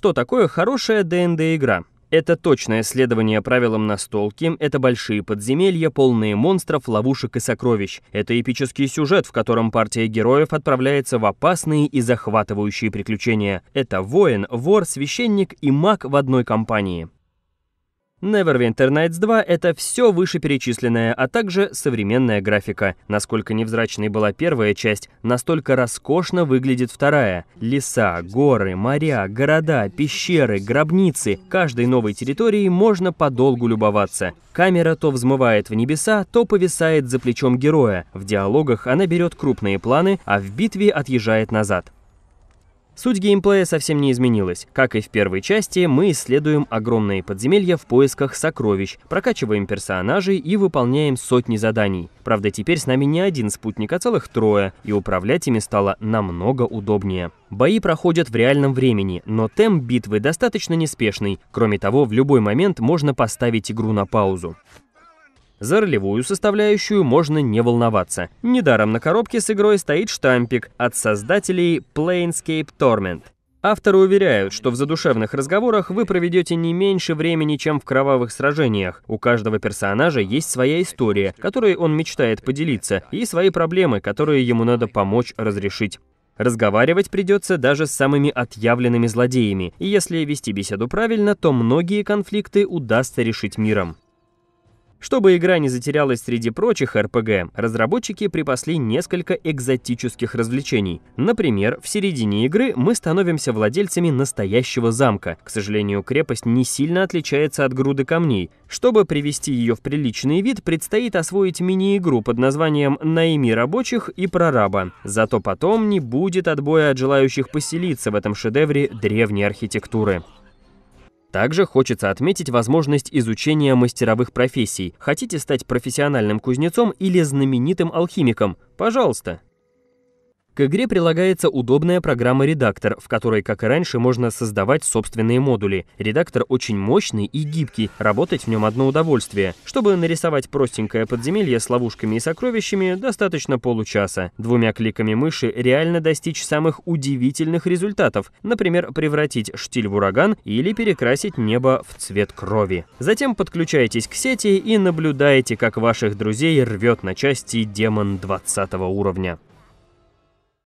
Что такое хорошая ДНД-игра? Это точное следование правилам настолки, это большие подземелья, полные монстров, ловушек и сокровищ. Это эпический сюжет, в котором партия героев отправляется в опасные и захватывающие приключения. Это воин, вор, священник и маг в одной компании. Neverwinter Nights 2 — это все вышеперечисленное, а также современная графика. Насколько невзрачной была первая часть, настолько роскошно выглядит вторая. Леса, горы, моря, города, пещеры, гробницы. Каждой новой территории можно подолгу любоваться. Камера то взмывает в небеса, то повисает за плечом героя. В диалогах она берет крупные планы, а в битве отъезжает назад. Суть геймплея совсем не изменилась. Как и в первой части, мы исследуем огромные подземелья в поисках сокровищ, прокачиваем персонажей и выполняем сотни заданий. Правда, теперь с нами не один спутник, а целых трое, и управлять ими стало намного удобнее. Бои проходят в реальном времени, но темп битвы достаточно неспешный. Кроме того, в любой момент можно поставить игру на паузу. За ролевую составляющую можно не волноваться. Недаром на коробке с игрой стоит штампик от создателей Planescape Torment. Авторы уверяют, что в задушевных разговорах вы проведете не меньше времени, чем в кровавых сражениях. У каждого персонажа есть своя история, которой он мечтает поделиться, и свои проблемы, которые ему надо помочь разрешить. Разговаривать придется даже с самыми отъявленными злодеями, и если вести беседу правильно, то многие конфликты удастся решить миром. Чтобы игра не затерялась среди прочих RPG, разработчики припасли несколько экзотических развлечений. Например, в середине игры мы становимся владельцами настоящего замка. К сожалению, крепость не сильно отличается от груды камней. Чтобы привести ее в приличный вид, предстоит освоить мини-игру под названием «Найми рабочих и прораба». Зато потом не будет отбоя от желающих поселиться в этом шедевре древней архитектуры. Также хочется отметить возможность изучения мастеровых профессий. Хотите стать профессиональным кузнецом или знаменитым алхимиком? Пожалуйста, к игре прилагается удобная программа-редактор, в которой, как и раньше, можно создавать собственные модули. Редактор очень мощный и гибкий, работать в нем одно удовольствие. Чтобы нарисовать простенькое подземелье с ловушками и сокровищами, достаточно получаса. Двумя кликами мыши реально достичь самых удивительных результатов, например, превратить штиль в ураган или перекрасить небо в цвет крови. Затем подключаетесь к сети и наблюдаете, как ваших друзей рвет на части демон 20 уровня.